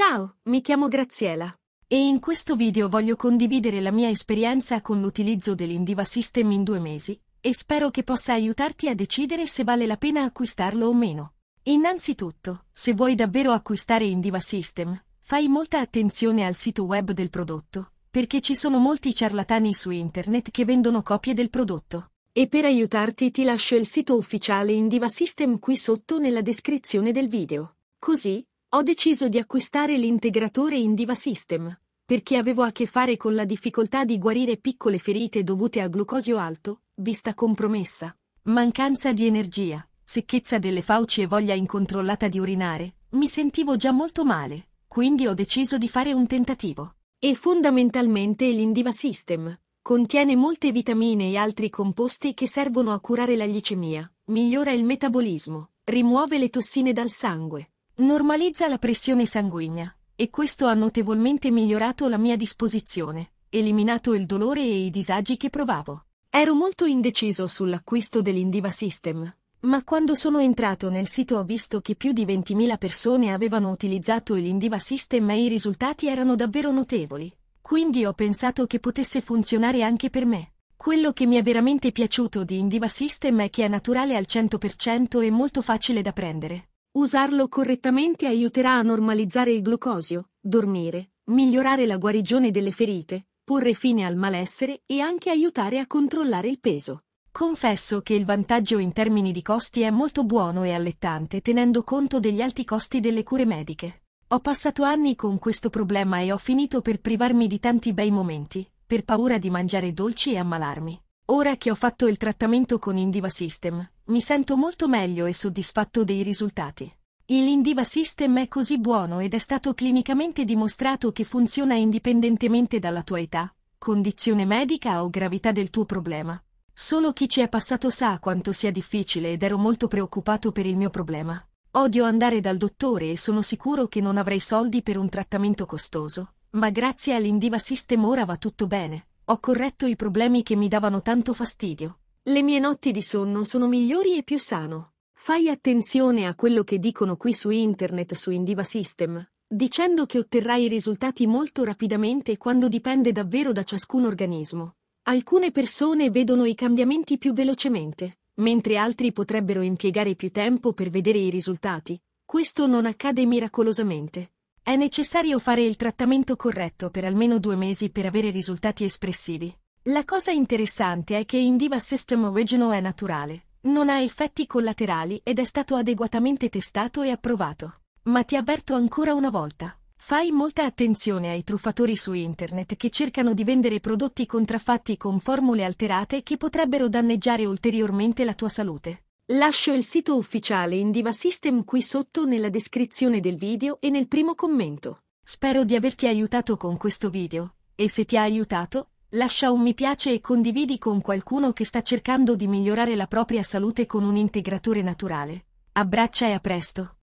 Ciao, mi chiamo Graziella. E in questo video voglio condividere la mia esperienza con l'utilizzo dell'Indiva System in due mesi, e spero che possa aiutarti a decidere se vale la pena acquistarlo o meno. Innanzitutto, se vuoi davvero acquistare Indiva System, fai molta attenzione al sito web del prodotto, perché ci sono molti ciarlatani su internet che vendono copie del prodotto. E per aiutarti ti lascio il sito ufficiale Indiva System qui sotto nella descrizione del video. Così, ho deciso di acquistare l'integratore Indiva System, perché avevo a che fare con la difficoltà di guarire piccole ferite dovute a glucosio alto, vista compromessa, mancanza di energia, secchezza delle fauci e voglia incontrollata di urinare, mi sentivo già molto male, quindi ho deciso di fare un tentativo. E fondamentalmente l'Indiva System contiene molte vitamine e altri composti che servono a curare la glicemia, migliora il metabolismo, rimuove le tossine dal sangue, Normalizza la pressione sanguigna, e questo ha notevolmente migliorato la mia disposizione, eliminato il dolore e i disagi che provavo. Ero molto indeciso sull'acquisto dell'Indiva System, ma quando sono entrato nel sito ho visto che più di 20.000 persone avevano utilizzato l'Indiva System e i risultati erano davvero notevoli. Quindi ho pensato che potesse funzionare anche per me. Quello che mi è veramente piaciuto di Indiva System è che è naturale al 100% e molto facile da prendere. Usarlo correttamente aiuterà a normalizzare il glucosio, dormire, migliorare la guarigione delle ferite, porre fine al malessere e anche aiutare a controllare il peso. Confesso che il vantaggio in termini di costi è molto buono e allettante tenendo conto degli alti costi delle cure mediche. Ho passato anni con questo problema e ho finito per privarmi di tanti bei momenti, per paura di mangiare dolci e ammalarmi. Ora che ho fatto il trattamento con Indiva System, mi sento molto meglio e soddisfatto dei risultati. L'Indiva System è così buono ed è stato clinicamente dimostrato che funziona indipendentemente dalla tua età, condizione medica o gravità del tuo problema. Solo chi ci è passato sa quanto sia difficile ed ero molto preoccupato per il mio problema. Odio andare dal dottore e sono sicuro che non avrei soldi per un trattamento costoso, ma grazie all'Indiva System ora va tutto bene. Ho corretto i problemi che mi davano tanto fastidio. Le mie notti di sonno sono migliori e più sano. Fai attenzione a quello che dicono qui su internet su Indiva System, dicendo che otterrai i risultati molto rapidamente quando dipende davvero da ciascun organismo. Alcune persone vedono i cambiamenti più velocemente, mentre altri potrebbero impiegare più tempo per vedere i risultati. Questo non accade miracolosamente. È necessario fare il trattamento corretto per almeno due mesi per avere risultati espressivi. La cosa interessante è che Indiva System Original è naturale, non ha effetti collaterali ed è stato adeguatamente testato e approvato. Ma ti avverto ancora una volta. Fai molta attenzione ai truffatori su internet che cercano di vendere prodotti contraffatti con formule alterate che potrebbero danneggiare ulteriormente la tua salute. Lascio il sito ufficiale Indiva System qui sotto nella descrizione del video e nel primo commento. Spero di averti aiutato con questo video, e se ti ha aiutato, lascia un mi piace e condividi con qualcuno che sta cercando di migliorare la propria salute con un integratore naturale. Abbraccia e a presto!